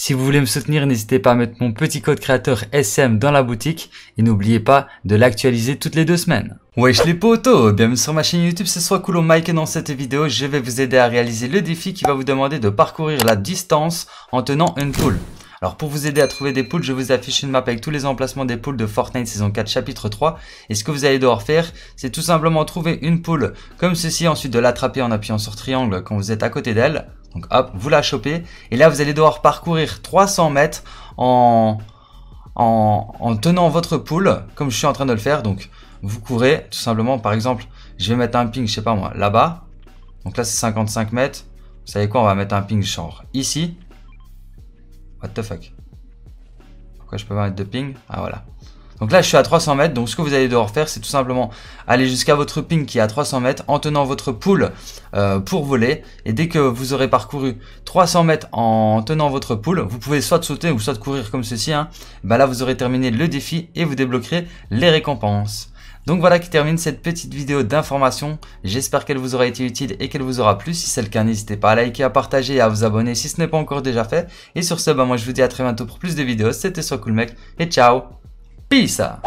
Si vous voulez me soutenir, n'hésitez pas à mettre mon petit code créateur SM dans la boutique et n'oubliez pas de l'actualiser toutes les deux semaines. Wesh les potos, bienvenue sur ma chaîne YouTube, ce soit au Mike et dans cette vidéo, je vais vous aider à réaliser le défi qui va vous demander de parcourir la distance en tenant une poule. Alors pour vous aider à trouver des poules, je vous affiche une map avec tous les emplacements des poules de Fortnite saison 4 chapitre 3. Et ce que vous allez devoir faire, c'est tout simplement trouver une poule comme ceci, ensuite de l'attraper en appuyant sur triangle quand vous êtes à côté d'elle. Donc hop, vous la chopez. Et là, vous allez devoir parcourir 300 mètres en, en, tenant votre poule, comme je suis en train de le faire. Donc vous courez tout simplement. Par exemple, je vais mettre un ping, je sais pas moi, là-bas. Donc là, c'est 55 mètres. Vous savez quoi On va mettre un ping genre ici. What the fuck Pourquoi je peux pas mettre de ping Ah voilà. Donc là, je suis à 300 mètres. Donc ce que vous allez devoir faire, c'est tout simplement aller jusqu'à votre ping qui est à 300 mètres en tenant votre poule euh, pour voler. Et dès que vous aurez parcouru 300 mètres en tenant votre poule, vous pouvez soit sauter ou soit courir comme ceci. Hein. Bah là, vous aurez terminé le défi et vous débloquerez les récompenses. Donc voilà qui termine cette petite vidéo d'information. J'espère qu'elle vous aura été utile et qu'elle vous aura plu. Si c'est le cas, n'hésitez pas à liker, à partager et à vous abonner si ce n'est pas encore déjà fait. Et sur ce, bah moi je vous dis à très bientôt pour plus de vidéos. C'était sur Cool Mec et ciao 闭上。